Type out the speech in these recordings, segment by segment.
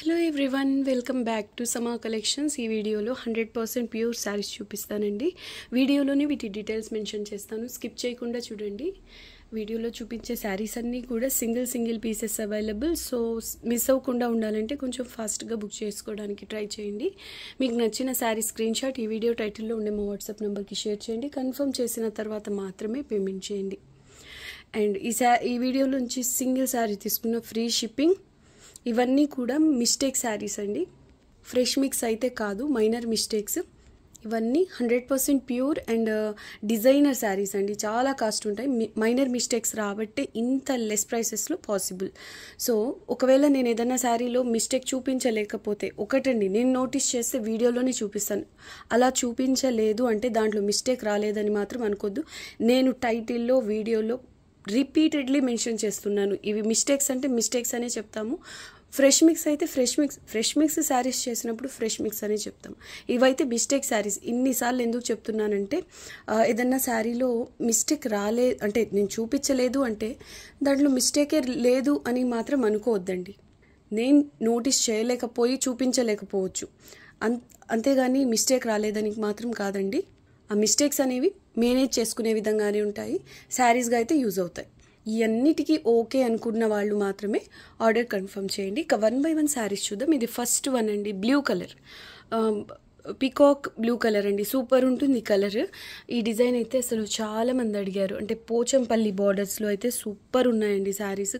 hello everyone welcome back to Sama collections ఈ వీడియోలో hundred percent pure saris చూపిస్తానండి వీడియోలోనే వీటి డీటెయిల్స్ మెన్షన్ చేస్తాను స్కిప్ చేయకుండా చూడండి వీడియోలో చూపించే శారీస్ అన్నీ కూడా single single pieces available so miss అవ్వకుండా ఉండాలంటే కొంచెం ఫాస్ట్గా బుక్ చేసుకోవడానికి ట్రై చేయండి మీకు నచ్చిన శారీ స్క్రీన్ షాట్ ఈ వీడియో టైటిల్లో ఉండే మా వాట్సాప్ నెంబర్కి షేర్ చేయండి కన్ఫర్మ్ చేసిన తర్వాత మాత్రమే పేమెంట్ చేయండి అండ్ ఈ శా ఈ వీడియోలోంచి సింగిల్ శారీ తీసుకున్న ఫ్రీ షిప్పింగ్ ఇవన్నీ కూడా మిస్టేక్ శారీస్ అండి ఫ్రెష్ మిక్స్ అయితే కాదు మైనర్ మిస్టేక్స్ ఇవన్నీ hundred percent pure and uh, designer saris అండి చాలా కాస్ట్ ఉంటాయి మైనర్ మిస్టేక్స్ రాబట్టే ఇంత లెస్ ప్రైసెస్లో పాసిబుల్ సో ఒకవేళ నేను ఏదైనా శారీలో మిస్టేక్ చూపించలేకపోతే ఒకటండి నేను నోటీస్ చేస్తే వీడియోలోనే చూపిస్తాను అలా చూపించలేదు అంటే దాంట్లో మిస్టేక్ రాలేదని మాత్రం అనుకోద్దు నేను టైటిల్లో వీడియోలో రిపీటెడ్లీ మెన్షన్ చేస్తున్నాను ఇవి మిస్టేక్స్ అంటే మిస్టేక్స్ అనే చెప్తాము ఫ్రెష్ మిక్స్ అయితే fresh mix fresh mix saris చేసినప్పుడు ఫ్రెష్ మిక్స్ అని చెప్తాం ఇవైతే మిస్టేక్ శారీస్ ఇన్నిసార్లు ఎందుకు చెప్తున్నానంటే ఏదన్నా శారీలో మిస్టేక్ రాలే అంటే నేను చూపించలేదు అంటే దాంట్లో మిస్టేకే లేదు అని మాత్రం అనుకోవద్దండి నేను నోటీస్ చేయలేకపోయి చూపించలేకపోవచ్చు అన్ అంతేగాని మిస్టేక్ రాలేదని మాత్రం కాదండి ఆ మిస్టేక్స్ అనేవి మేనేజ్ చేసుకునే విధంగానే ఉంటాయి శారీస్గా అయితే యూజ్ అవుతాయి ఇవన్నిటికీ ఓకే అనుకున్న వాళ్ళు మాత్రమే ఆర్డర్ కన్ఫర్మ్ చేయండి ఇక వన్ బై వన్ శారీస్ చూద్దాం ఇది ఫస్ట్ వన్ అండి blue colour peacock blue colour అండి సూపర్ ఉంటుంది కలర్ ఈ డిజైన్ అయితే అసలు చాలామంది అడిగారు అంటే పోచంపల్లి బార్డర్స్లో అయితే సూపర్ ఉన్నాయండి శారీస్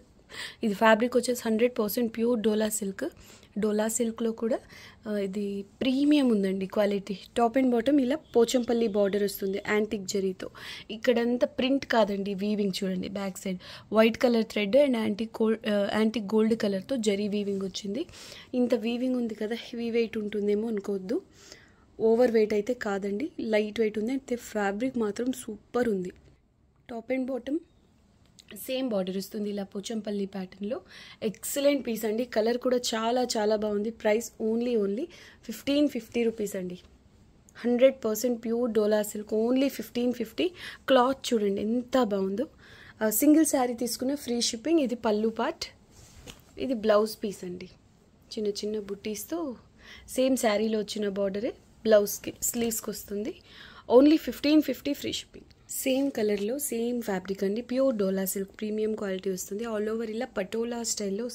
ఇది ఫ్యాబ్రిక్ వచ్చేసి hundred percent pure dola silk dola సిల్క్లో కూడా ఇది ప్రీమియం ఉందండి క్వాలిటీ టాప్ అండ్ బాటమ్ ఇలా పోచంపల్లి బార్డర్ వస్తుంది యాంటిక్ జరీతో ఇక్కడంతా ప్రింట్ కాదండి వీవింగ్ చూడండి back side white colour thread and antique gold antique gold కలర్తో జరీ వీవింగ్ వచ్చింది ఇంత వీవింగ్ ఉంది కదా హెవీ వెయిట్ ఉంటుందేమో అనుకోవద్దు ఓవర్ వెయిట్ అయితే కాదండి లైట్ వెయిట్ ఉంది అయితే ఫ్యాబ్రిక్ మాత్రం సూపర్ ఉంది top and bottom same border వస్తుంది ఇలా పోచంపల్లి ప్యాటర్న్లో ఎక్సలెంట్ పీస్ అండి కలర్ కూడా చాలా చాలా బాగుంది price only only fifteen fifty rupees అండి hundred percent pure dola silk only fifteen fifty cloth చూడండి ఎంత బాగుందో సింగిల్ శారీ తీసుకున్న ఫ్రీ షిప్పింగ్ ఇది పళ్ళు పార్ట్ ఇది బ్లౌజ్ పీస్ అండి చిన్న చిన్న బుట్టీస్తో సేమ్ శారీలో వచ్చిన బార్డరే బ్లౌజ్కి స్లీవ్స్కి వస్తుంది only fifteen fifty free shipping same కలర్లో సేమ్ ఫ్యాబ్రిక్ అండి pure dola silk premium quality వస్తుంది ఆల్ ఓవర్ ఇలా పటోలా స్టైల్లో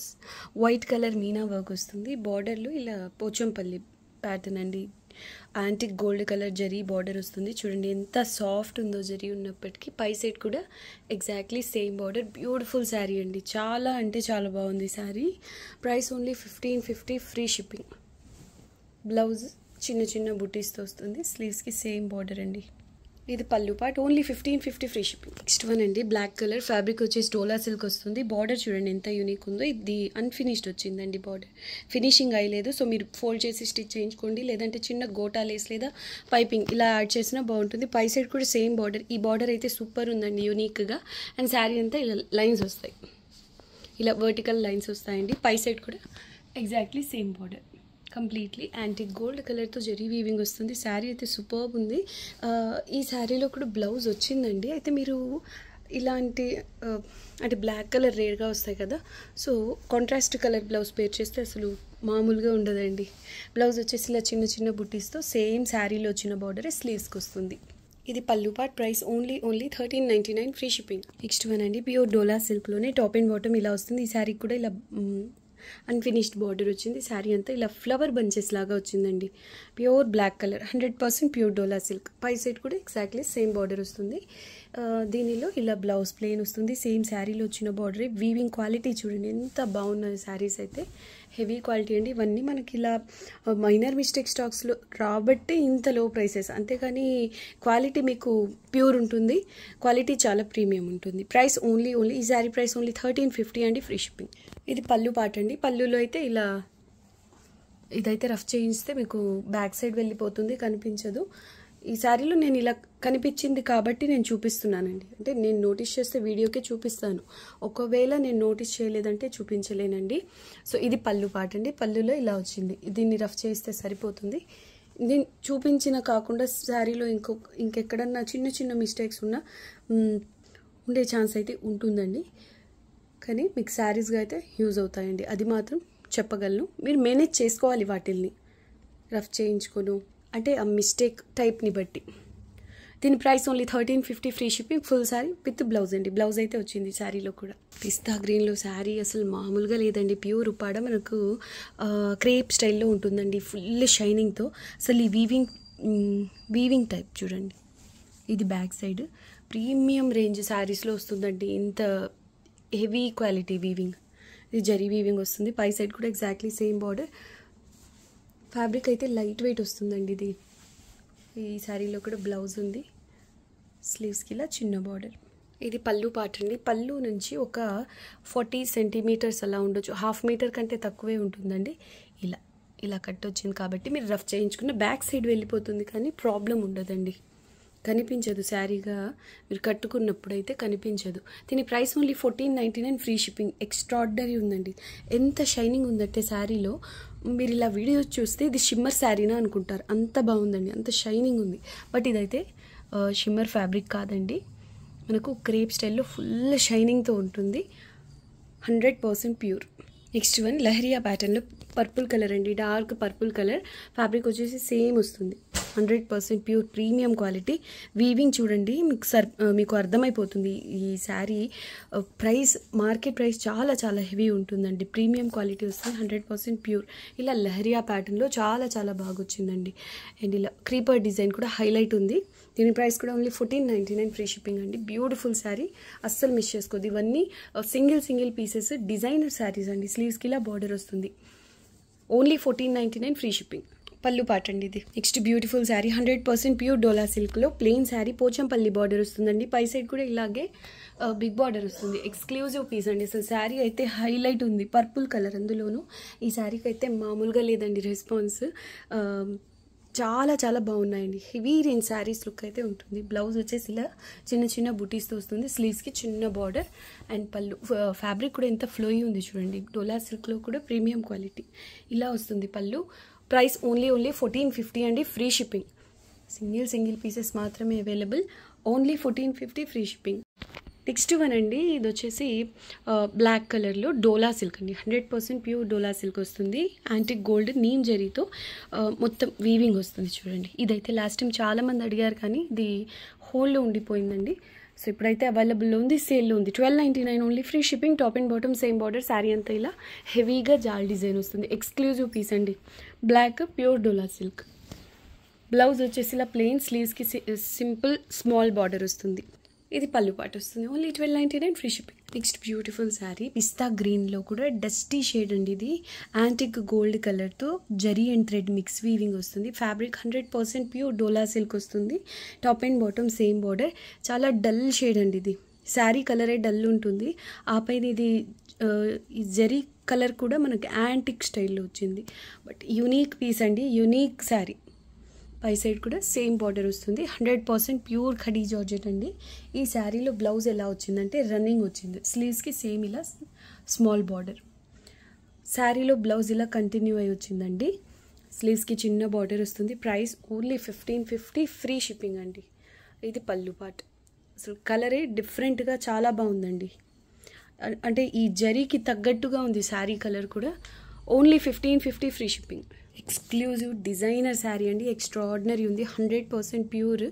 వైట్ కలర్ మీనా వర్క్ వస్తుంది బార్డర్లో ఇలా పోచంపల్లి ప్యాటర్న్ అండి antique gold colour zari border వస్తుంది చూడండి ఎంత సాఫ్ట్ ఉందో జరీ ఉన్నప్పటికీ పై సైడ్ కూడా exactly same border beautiful sari అండి చాలా అంటే చాలా బాగుంది sari price only fifteen fifty free shipping blouse చిన్న చిన్న బుటీస్తో వస్తుంది స్లీవ్స్కి సేమ్ బార్డర్ అండి ఇది pallu part only fifteen fifty free shipping next one అండి బ్లాక్ కలర్ ఫ్యాబ్రిక్ వచ్చేసి డోలా సిల్క్ వస్తుంది బార్డర్ చూడండి ఎంత యూనిక్ ఉందో ఇది అన్ఫినిష్డ్ వచ్చిందండి బార్డర్ ఫినిషింగ్ అయ్యలేదు సో మీరు ఫోల్డ్ చేసి స్టిచ్ చేయించుకోండి లేదంటే చిన్న గోటా లేస్ లేదా పైపింగ్ ఇలా యాడ్ చేసినా బాగుంటుంది పై సైడ్ కూడా సేమ్ బార్డర్ ఈ బార్డర్ అయితే సూపర్ ఉందండి యూనిక్గా అండ్ శారీ అంతా ఇలా లైన్స్ వస్తాయి ఇలా వర్టికల్ లైన్స్ వస్తాయండి పై సైడ్ కూడా exactly same border completely antique gold కలర్తో జరీ వీవింగ్ వస్తుంది శారీ అయితే సూపర్బ్ ఉంది ఈ శారీలో కూడా బ్లౌజ్ వచ్చిందండి అయితే మీరు ఇలాంటి అంటే బ్లాక్ కలర్ రేర్గా వస్తాయి కదా so contrast colour blouse pair చేస్తే అసలు మామూలుగా ఉండదండి బ్లౌజ్ వచ్చేసి ఇలా చిన్న చిన్న బుట్టీస్తో సేమ్ శారీలో వచ్చిన బార్డర్ స్లీవ్స్కి వస్తుంది ఇది pallu price only only thirteen ninety nine free shipping next one అండి ప్యూర్ డోలా సిల్క్లోనే టాప్ అండ్ బాటమ్ ఇలా వస్తుంది ఈ శారీ కూడా ఇలా అన్ఫినిష్డ్ బార్డర్ వచ్చింది శారీ అంతా ఇలా ఫ్లవర్ బంచెస్ లాగా వచ్చిందండి pure black colour hundred percent pure dola silk పై సైడ్ కూడా ఎగ్జాక్ట్లీ సేమ్ బార్డర్ వస్తుంది దీనిలో ఇలా బ్లౌజ్ ప్లెయిన్ వస్తుంది సేమ్ శారీలో వచ్చిన బార్డర్ వీవింగ్ క్వాలిటీ చూడండి ఎంత బాగున్నాయి శారీస్ అయితే హెవీ క్వాలిటీ అండి ఇవన్నీ మనకి ఇలా మైనర్ మిస్టేక్ స్టాక్స్లో రాబట్టే ఇంత లో ప్రైసెస్ అంతేకాని క్వాలిటీ మీకు ప్యూర్ ఉంటుంది క్వాలిటీ చాలా ప్రీమియం ఉంటుంది ప్రైస్ ఓన్లీ ఓన్లీ ఈ sari price only thirteen fifty అండి ఫ్రీ షిప్పింగ్ ఇది పళ్ళు పాట అండి పళ్ళులో అయితే ఇలా ఇదైతే రఫ్ చేయించితే మీకు బ్యాక్ సైడ్ వెళ్ళిపోతుంది కనిపించదు ఈ శారీలో నేను ఇలా కనిపించింది కాబట్టి నేను చూపిస్తున్నానండి అంటే నేను నోటీస్ చేస్తే వీడియోకే చూపిస్తాను ఒకవేళ నేను నోటీస్ చేయలేదంటే చూపించలేనండి సో ఇది పళ్ళు పాట అండి పళ్ళులో ఇలా వచ్చింది దీన్ని రఫ్ చేస్తే సరిపోతుంది నేను చూపించిన కాకుండా శారీలో ఇంకో ఇంకెక్కడన్నా చిన్న చిన్న మిస్టేక్స్ ఉన్నా ఉండే ఛాన్స్ అయితే ఉంటుందండి కానీ మీకు శారీస్గా అయితే యూజ్ అవుతాయండి అది మాత్రం చెప్పగలను మీరు మేనేజ్ చేసుకోవాలి వాటిల్ని రఫ్ చేయించుకోను అంటే ఆ మిస్టేక్ టైప్ని బట్టి దీని price only thirteen fifty free shipping full sari with blouse అండి బ్లౌజ్ అయితే వచ్చింది శారీలో కూడా పిస్తా గ్రీన్లో శారీ అసలు మామూలుగా లేదండి ప్యూర్ ఉపాడ మనకు క్రేప్ స్టైల్లో ఉంటుందండి ఫుల్ షైనింగ్తో అసలు ఈ వీవింగ్ వీవింగ్ టైప్ చూడండి ఇది బ్యాక్ సైడ్ ప్రీమియం రేంజ్ శారీస్లో వస్తుందండి ఇంత హెవీ క్వాలిటీ వీవింగ్ ఇది జరీ వీవింగ్ వస్తుంది పై సైడ్ కూడా ఎగ్జాక్ట్లీ సేమ్ బార్డర్ ఫ్యాబ్రిక్ అయితే లైట్ వెయిట్ వస్తుందండి ఇది ఈ శారీలో కూడా బ్లౌజ్ ఉంది స్లీవ్స్కి ఇలా చిన్న బార్డర్ ఇది పళ్ళు పార్ట్ అండి పళ్ళు నుంచి ఒక ఫార్టీ సెంటీమీటర్స్ అలా ఉండొచ్చు హాఫ్ మీటర్ కంటే తక్కువే ఉంటుందండి ఇలా ఇలా కట్ వచ్చింది కాబట్టి మీరు రఫ్ చేయించుకున్న బ్యాక్ సైడ్ వెళ్ళిపోతుంది కానీ ప్రాబ్లం ఉండదండి కనిపించదు శారీగా మీరు కట్టుకున్నప్పుడు అయితే కనిపించదు దీని price only fourteen ninety nine free shipping extraordinary ఉందండి ఎంత షైనింగ్ ఉందంటే శారీలో మీరు ఇలా వీడియో చూస్తే ఇది షిమ్మర్ శారీనా అనుకుంటారు అంత బాగుందండి అంత షైనింగ్ ఉంది బట్ ఇదైతే షిమ్మర్ ఫ్యాబ్రిక్ కాదండి మనకు క్రేప్ స్టైల్లో ఫుల్ షైనింగ్తో ఉంటుంది hundred percent pure next one lahariya ప్యాటర్న్లో పర్పుల్ కలర్ అండి డార్క్ పర్పుల్ కలర్ ఫ్యాబ్రిక్ వచ్చేసి సేమ్ వస్తుంది hundred percent pure premium quality weaving చూడండి మీకు సర్ మీకు అర్థమైపోతుంది ఈ శారీ ప్రైస్ మార్కెట్ ప్రైస్ చాలా చాలా హెవీ ఉంటుందండి ప్రీమియం క్వాలిటీ వస్తుంది హండ్రెడ్ పర్సెంట్ ప్యూర్ ఇలా లహరియా ప్యాటర్న్లో చాలా చాలా బాగా అండ్ ఇలా క్రీపర్ డిజైన్ కూడా హైలైట్ ఉంది దీని ప్రైస్ కూడా only fourteen ninety nine free shipping అండి బ్యూటిఫుల్ శారీ అస్సలు మిస్ చేసుకోదు ఇవన్నీ single single pieces designer saris అండి స్లీవ్స్కి ఇలా బార్డర్ వస్తుంది only fourteen ninety nine free shipping pallu పాటండి ఇది next beautiful sari hundred percent pure dola సిల్క్లో ప్లెయిన్ శారీ పోచంపల్లి బార్డర్ వస్తుందండి పై సైడ్ కూడా ఇలాగే బిగ్ బార్డర్ వస్తుంది ఎక్స్క్లూజివ్ పీస్ అండి అసలు శారీ అయితే హైలైట్ ఉంది పర్పుల్ కలర్ అందులోనూ ఈ శారీకి అయితే మామూలుగా లేదండి రెస్పాన్స్ చాలా చాలా బాగున్నాయండి హెవీ రేంజ్ శారీస్ లుక్ అయితే ఉంటుంది బ్లౌజ్ వచ్చేసి ఇలా చిన్న చిన్న బుటీస్తో వస్తుంది స్లీవ్స్కి చిన్న బార్డర్ అండ్ పళ్ళు ఫ్యాబ్రిక్ కూడా ఎంత ఫ్లోయి ఉంది చూడండి డోలా సిల్క్లో కూడా ప్రీమియం క్వాలిటీ ఇలా వస్తుంది pallu price only only fourteen fifty అండి free shipping single single pieces మాత్రమే available only fourteen fifty free shipping next one అండి ఇది వచ్చేసి బ్లాక్ కలర్లో డోలా సిల్క్ అండి hundred percent pure dola silk వస్తుంది యాంటిక్ గోల్డ్ నీమ్ జరీతో మొత్తం వీవింగ్ వస్తుంది చూడండి ఇదైతే లాస్ట్ టైం చాలామంది అడిగారు కానీ ఇది హోల్లో ఉండిపోయిందండి సో ఇప్పుడైతే అవైలబుల్లో ఉంది సేల్లో ఉంది twelve ninety nine only free shipping top and bottom same border sari అంతా ఇలా హెవీగా జాల్ డిజైన్ వస్తుంది ఎక్స్క్లూజివ్ పీస్ అండి black pure dola silk blouse వచ్చేసి ఇలా ప్లెయిన్ స్లీవ్స్కి సింపుల్ స్మాల్ బార్డర్ వస్తుంది ఇది పళ్ళు పాటు వస్తుంది only twelve ninety nine free shipping next beautiful sari పిస్తా గ్రీన్లో కూడా డస్టీ షేడ్ అండి ఇది యాంటిక్ గోల్డ్ కలర్తో zari and thread mix weaving వస్తుంది fabric hundred percent pure dola silk వస్తుంది top and bottom same border చాలా డల్ షేడ్ అండి ఇది శారీ కలరే డల్ ఉంటుంది ఆపైన ఇది జరీ కలర్ కూడా మనకి యాంటిక్ స్టైల్లో వచ్చింది బట్ యునీక్ పీస్ అండి యునీక్ శారీ పై సైడ్ కూడా సేమ్ బార్డర్ వస్తుంది hundred percent pure khadi georgette అండి ఈ శారీలో బ్లౌజ్ ఎలా వచ్చిందంటే రన్నింగ్ వచ్చింది స్లీవ్స్కి సేమ్ ఇలా స్మాల్ బార్డర్ శారీలో బ్లౌజ్ ఇలా కంటిన్యూ అయి వచ్చిందండి స్లీవ్స్కి చిన్న బార్డర్ వస్తుంది price only fifteen fifty free shipping అండి ఇది పళ్ళు పాట్ అసలు కలరే డిఫరెంట్గా చాలా బాగుందండి అంటే ఈ జరీకి తగ్గట్టుగా ఉంది శారీ కలర్ కూడా only fifteen fifty free shipping exclusive designer sari అండి ఎక్స్ట్రాడినరీ ఉంది హండ్రెడ్ పర్సెంట్ ప్యూర్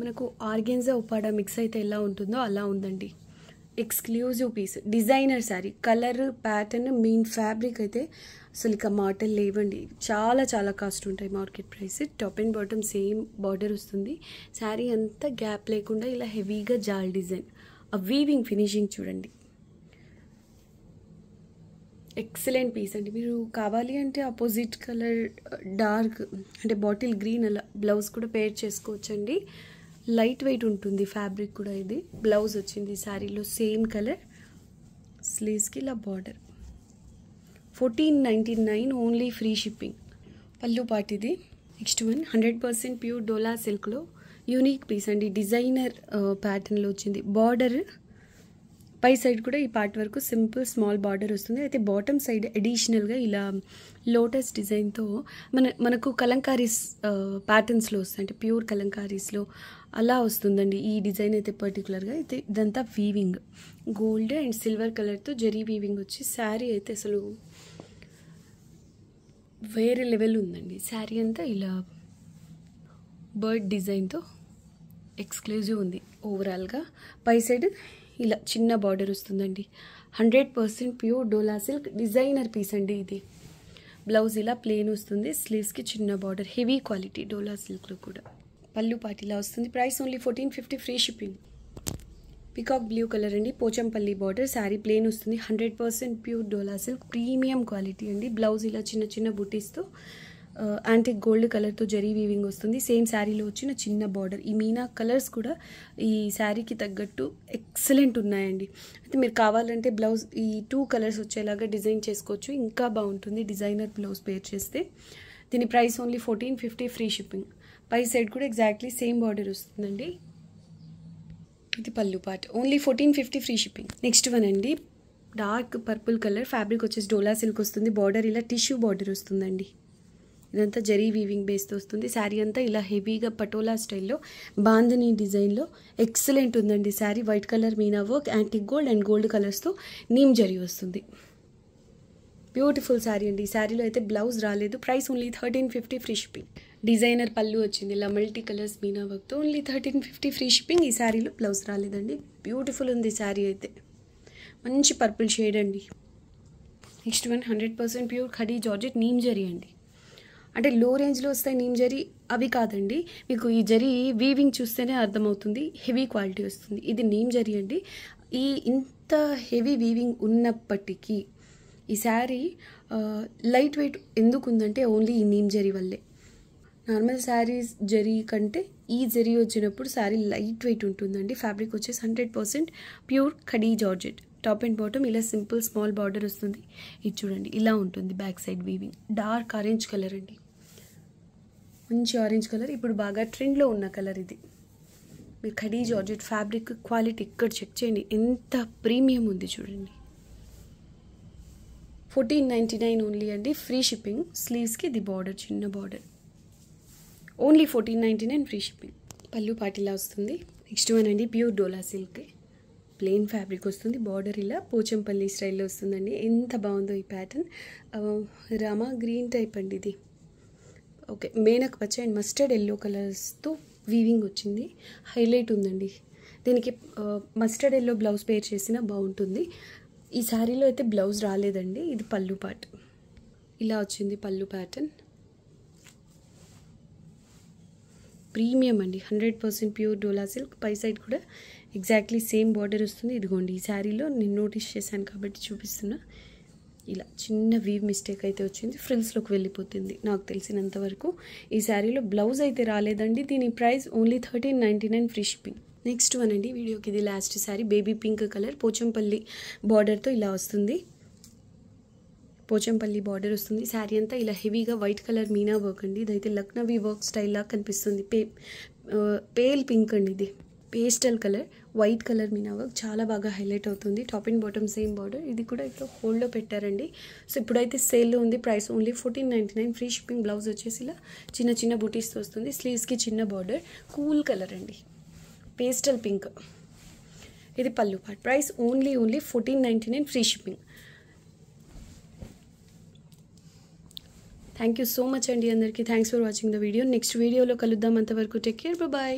మనకు ఆర్గెన్జా ఉపాడా మిక్స్ అయితే ఎలా ఉంటుందో అలా ఉందండి exclusive piece designer sari colour pattern main fabric అయితే అసలు ఇక మాటలు లేవండి చాలా చాలా కాస్ట్ ఉంటాయి market price top and bottom same border వస్తుంది శారీ అంతా గ్యాప్ లేకుండా ఇలా హెవీగా జాల్ డిజైన్ ఆ వీవింగ్ ఫినిషింగ్ చూడండి ఎక్సలెంట్ పీస్ అండి మీరు కావాలి అంటే ఆపోజిట్ కలర్ డార్క్ అంటే బాటిల్ గ్రీన్ అలా బ్లౌజ్ కూడా పేర్ చేసుకోవచ్చండి లైట్ వెయిట్ ఉంటుంది ఫ్యాబ్రిక్ కూడా ఇది బ్లౌజ్ వచ్చింది శారీలో సేమ్ కలర్ స్లీవ్స్కి ఇలా border fourteen ninety nine only free shipping pallu పాట్ next one hundred percent pure dola సిల్క్లో యూనిక్ పీస్ అండి డిజైనర్ ప్యాటర్న్లో వచ్చింది బార్డర్ పై సైడ్ కూడా ఈ పార్ట్ వరకు సింపుల్ స్మాల్ బార్డర్ వస్తుంది అయితే బాటమ్ సైడ్ అడిషనల్గా ఇలా లోటస్ డిజైన్తో మన మనకు కలంకారీస్ ప్యాటర్న్స్లో వస్తుంది అంటే ప్యూర్ కలంకారీస్లో అలా వస్తుందండి ఈ డిజైన్ అయితే పర్టికులర్గా అయితే ఇదంతా వీవింగ్ గోల్డ్ అండ్ సిల్వర్ కలర్తో జరీ వీవింగ్ వచ్చి శారీ అయితే అసలు వేరే లెవెల్ ఉందండి శారీ అంతా ఇలా బర్డ్ డిజైన్తో ఎక్స్క్లూజివ్ ఉంది ఓవరాల్గా పై సైడ్ ఇలా చిన్న బార్డర్ వస్తుందండి hundred percent pure dola silk designer piece అండి ఇది బ్లౌజ్ ఇలా ప్లెయిన్ వస్తుంది స్లీవ్స్కి చిన్న బార్డర్ హెవీ క్వాలిటీ డోలా సిల్క్లో కూడా పళ్ళు పాటిలా వస్తుంది price only fourteen fifty free shipping peacock blue colour అండి పోచంపల్లి బార్డర్ శారీ ప్లెయిన్ వస్తుంది hundred percent pure dola silk premium quality అండి బ్లౌజ్ ఇలా చిన్న చిన్న బుటీస్తో యాంటిక్ గోల్డ్ కలర్తో జరీ వీవింగ్ వస్తుంది సేమ్ శారీలో వచ్చిన చిన్న బార్డర్ ఈ మీనా కలర్స్ కూడా ఈ శారీకి తగ్గట్టు ఎక్సలెంట్ ఉన్నాయండి అయితే మీరు కావాలంటే బ్లౌజ్ ఈ టూ కలర్స్ వచ్చేలాగా డిజైన్ చేసుకోవచ్చు ఇంకా బాగుంటుంది డిజైనర్ బ్లౌజ్ పేర్ చేస్తే దీని price only fourteen fifty free shipping పై సైడ్ కూడా ఎగ్జాక్ట్లీ సేమ్ బార్డర్ వస్తుందండి ఇది pallu part only fourteen fifty free shipping next one అండి డార్క్ పర్పుల్ కలర్ ఫ్యాబ్రిక్ వచ్చేసి డోలా సిల్క్ వస్తుంది బార్డర్ ఇలా టిష్యూ బార్డర్ వస్తుందండి ఇదంతా జరీ వీవింగ్ బేస్తో వస్తుంది శారీ అంతా ఇలా హెవీగా పటోలా స్టైల్లో బాంధనీ డిజైన్లో ఎక్సలెంట్ ఉందండి sari white colour meena work antique gold and gold కలర్స్తో నీమ్ జరీ వస్తుంది బ్యూటిఫుల్ శారీ అండి ఈ శారీలో అయితే బ్లౌజ్ రాలేదు price only thirteen fifty free shipping designer pallu వచ్చింది ఇలా మల్టీ కలర్స్ మీనా వర్క్తో only thirteen fifty free shipping ఈ శారీలో బ్లౌజ్ రాలేదండి బ్యూటిఫుల్ ఉంది శారీ అయితే మంచి పర్పుల్ షేడ్ అండి next one hundred percent pure khadi georgette neem zari అండి అంటే లో రేంజ్లో వస్తాయి నీమ్ జరీ అవి కాదండి మీకు ఈ జరీ వీవింగ్ చూస్తేనే అర్థమవుతుంది హెవీ క్వాలిటీ వస్తుంది ఇది నీమ్ జరీ అండి ఈ ఇంత హెవీ వీవింగ్ ఉన్నప్పటికీ ఈ శారీ లైట్ వెయిట్ ఎందుకు ఉందంటే ఓన్లీ ఈ నీమ్ జరీ వల్లే నార్మల్ శారీస్ జరీ కంటే ఈ జరీ వచ్చినప్పుడు శారీ లైట్ వెయిట్ ఉంటుందండి ఫ్యాబ్రిక్ వచ్చేసి hundred percent pure khadi georgette top and bottom ఇలా సింపుల్ స్మాల్ బార్డర్ వస్తుంది ఇది చూడండి ఇలా ఉంటుంది back side weaving dark orange colour అండి మంచి ఆరెంజ్ కలర్ ఇప్పుడు బాగా ట్రెండ్లో ఉన్న కలర్ ఇది మీరు ఖడీ జార్జెట్ ఫ్యాబ్రిక్ క్వాలిటీ ఇక్కడ చెక్ చేయండి ఎంత ప్రీమియం ఉంది చూడండి ఫోర్టీన్ నైంటీ నైన్ ఓన్లీ అండి ఫ్రీ షిప్పింగ్ స్లీవ్స్కి ఇది బార్డర్ చిన్న border only fourteen ninety nine free shipping pallu పాటిలా వస్తుంది నెక్స్ట్ వన్ అండి pure dola silk plain fabric వస్తుంది బార్డర్ ఇలా పోచంపల్లి స్టైల్లో వస్తుందండి ఎంత బాగుందో ఈ ప్యాటర్న్ రామా గ్రీన్ టైప్ అండి ఇది ఓకే మేనక్ పచ్చ అండ్ మస్టర్డ్ ఎల్లో కలర్స్తో వీవింగ్ వచ్చింది హైలైట్ ఉందండి దీనికి మస్టర్డ్ ఎల్లో బ్లౌజ్ పేర్ చేసినా బాగుంటుంది ఈ శారీలో అయితే బ్లౌజ్ రాలేదండి ఇది పళ్ళు పాట్ ఇలా వచ్చింది పళ్ళు ప్యాటర్న్ ప్రీమియం అండి hundred percent pure dola silk పై సైడ్ కూడా ఎగ్జాక్ట్లీ సేమ్ బార్డర్ వస్తుంది ఇదిగోండి ఈ శారీలో నేను నోటీస్ చేశాను కాబట్టి చూపిస్తున్నా ఇలా చిన్న వీవ్ మిస్టేక్ అయితే వచ్చింది ఫ్రిల్స్లోకి వెళ్ళిపోతుంది నాకు తెలిసినంత వరకు ఈ శారీలో బ్లౌజ్ అయితే రాలేదండి దీని price only thirteen ninety nine free shipping next one అండి వీడియోకి ఇది last sari baby pink colour Pochampally బార్డర్తో ఇలా వస్తుంది పోచంపల్లి బార్డర్ వస్తుంది శారీ అంతా ఇలా హెవీగా వైట్ కలర్ మీనా వర్క్ అండి ఇదైతే లక్నవీ వర్క్ స్టైల్లా కనిపిస్తుంది పే పేల్ పింక్ అండి ఇది పేస్టల్ కలర్ వైట్ కలర్ మీ వర్క్ చాలా బాగా హైలైట్ అవుతుంది top and bottom same border ఇది కూడా ఇట్లా హోల్డ్లో పెట్టారండి సో ఇప్పుడైతే సేల్లో ఉంది price only fourteen ninety nine free shipping blouse వచ్చేసి ఇలా చిన్న చిన్న బుటీస్ వస్తుంది స్లీవ్స్కి చిన్న బార్డర్ కూల్ కలర్ అండి పేస్టల్ పింక్ ఇది pallu part price only only fourteen ninety nine free shipping thank you so much అండి అందరికీ thanks for watching the video next వీడియోలో కలుద్దాం అంతవరకు టేక్ కేర్ బాయ్